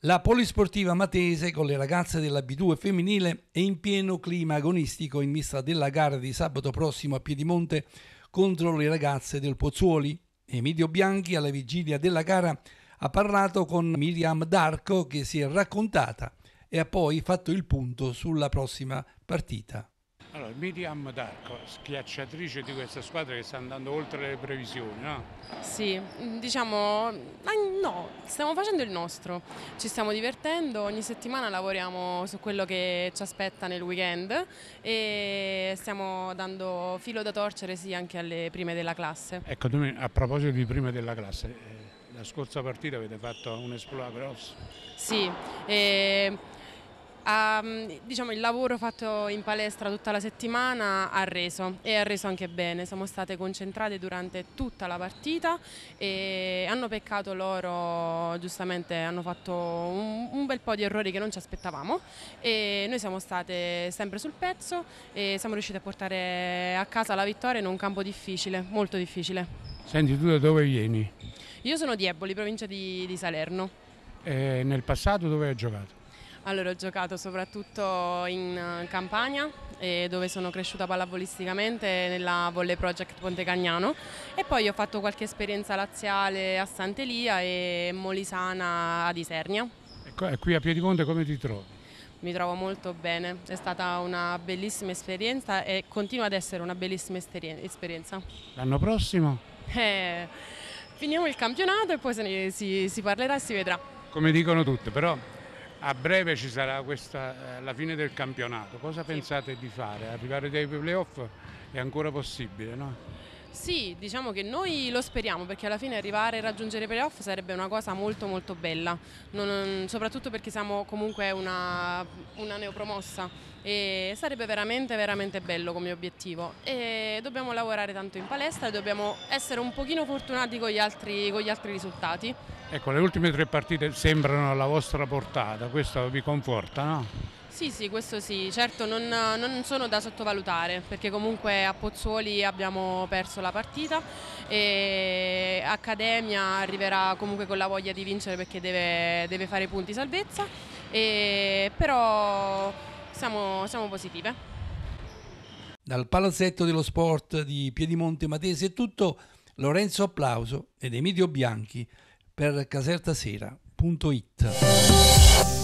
La polisportiva Matese con le ragazze della B2 femminile è in pieno clima agonistico in vista della gara di sabato prossimo a Piedimonte contro le ragazze del Pozzuoli. Emilio Bianchi alla vigilia della gara ha parlato con Miriam D'Arco che si è raccontata e ha poi fatto il punto sulla prossima partita. Allora, Miriam D'Arco, schiacciatrice di questa squadra che sta andando oltre le previsioni, no? Sì, mm, diciamo, no, stiamo facendo il nostro, ci stiamo divertendo, ogni settimana lavoriamo su quello che ci aspetta nel weekend e stiamo dando filo da torcere sì anche alle prime della classe. Ecco, a proposito di prime della classe, eh, la scorsa partita avete fatto un esploit grosso? Sì, e... Um, diciamo il lavoro fatto in palestra tutta la settimana ha reso e ha reso anche bene, siamo state concentrate durante tutta la partita e hanno peccato loro, giustamente hanno fatto un, un bel po' di errori che non ci aspettavamo e noi siamo state sempre sul pezzo e siamo riuscite a portare a casa la vittoria in un campo difficile, molto difficile. Senti, tu da dove vieni? Io sono di Eboli, provincia di, di Salerno. E eh, nel passato dove hai giocato? Allora ho giocato soprattutto in eh, Campania eh, dove sono cresciuta pallavolisticamente nella Volley Project Pontecagnano e poi ho fatto qualche esperienza laziale a Sant'Elia e molisana ad Isernia. Ecco, e qui a Piedimonte come ti trovi? mi trovo molto bene, è stata una bellissima esperienza e continua ad essere una bellissima esperienza. L'anno prossimo? Eh, finiamo il campionato e poi ne, si, si parlerà e si vedrà. Come dicono tutte, però a breve ci sarà questa, eh, la fine del campionato, cosa sì. pensate di fare? Arrivare dai playoff è ancora possibile? No? Sì, diciamo che noi lo speriamo perché alla fine arrivare e raggiungere i playoff sarebbe una cosa molto molto bella, non, soprattutto perché siamo comunque una, una, neopromossa e sarebbe veramente veramente bello come obiettivo e dobbiamo lavorare tanto in palestra e dobbiamo essere un pochino fortunati con gli altri, con gli altri risultati. Ecco, le ultime tre partite sembrano alla vostra portata, questo vi conforta, no? Sì, sì, questo sì, certo non, non, sono da sottovalutare perché comunque a Pozzuoli abbiamo perso la partita e Accademia arriverà comunque con la voglia di vincere perché deve, deve fare punti salvezza, e, però siamo, siamo positive. Dal palazzetto dello sport di Piedimonte Matese è tutto. Lorenzo Applauso ed Emilio Bianchi per casertasera.it.